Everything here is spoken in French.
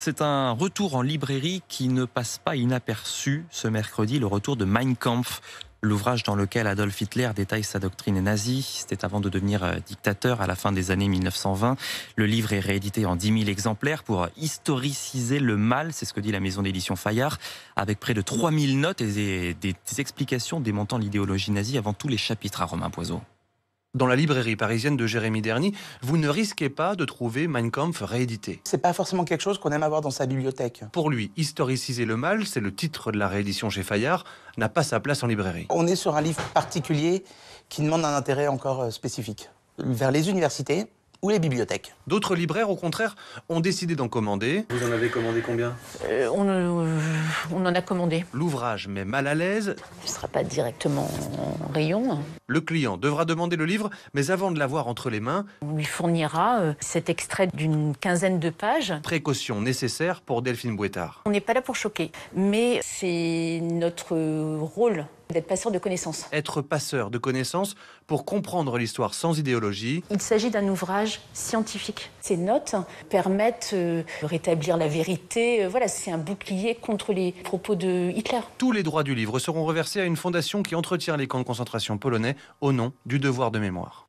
C'est un retour en librairie qui ne passe pas inaperçu ce mercredi, le retour de Mein Kampf, l'ouvrage dans lequel Adolf Hitler détaille sa doctrine nazie. C'était avant de devenir euh, dictateur à la fin des années 1920. Le livre est réédité en 10 000 exemplaires pour historiciser le mal, c'est ce que dit la maison d'édition Fayard, avec près de 3 000 notes et des, explications démontant l'idéologie nazie avant tous les chapitres à Romain Poiseau dans la librairie parisienne de Jérémy Derny, vous ne risquez pas de trouver Mein Kampf réédité. C'est pas forcément quelque chose qu'on aime avoir dans sa bibliothèque. Pour lui, historiciser le mal, c'est le titre de la réédition chez Fayard, n'a pas sa place en librairie. On est sur un livre particulier qui demande un intérêt encore euh, spécifique. Vers les universités, ou les bibliothèques. D'autres libraires, au contraire, ont décidé d'en commander. Vous en avez commandé combien euh, euh, on, en a commandé. L'ouvrage met mal à l'aise. Il ne sera pas directement en rayon. Le client devra demander le livre, mais avant de l'avoir entre les mains, on lui fournira euh, cet extrait d'une quinzaine de pages. Précaution nécessaire pour Delphine Bouettard. On n'est pas là pour choquer, mais c'est notre rôle d'être passeur de connaissances. Être passeur de connaissances pour comprendre l'histoire sans idéologie. Il s'agit d'un ouvrage scientifique. Ces notes permettent euh, de rétablir la vérité. Euh, voilà, c'est un bouclier contre les propos de Hitler. Tous les droits du livre seront reversés à une fondation qui entretient les camps de concentration polonais au nom du devoir de mémoire.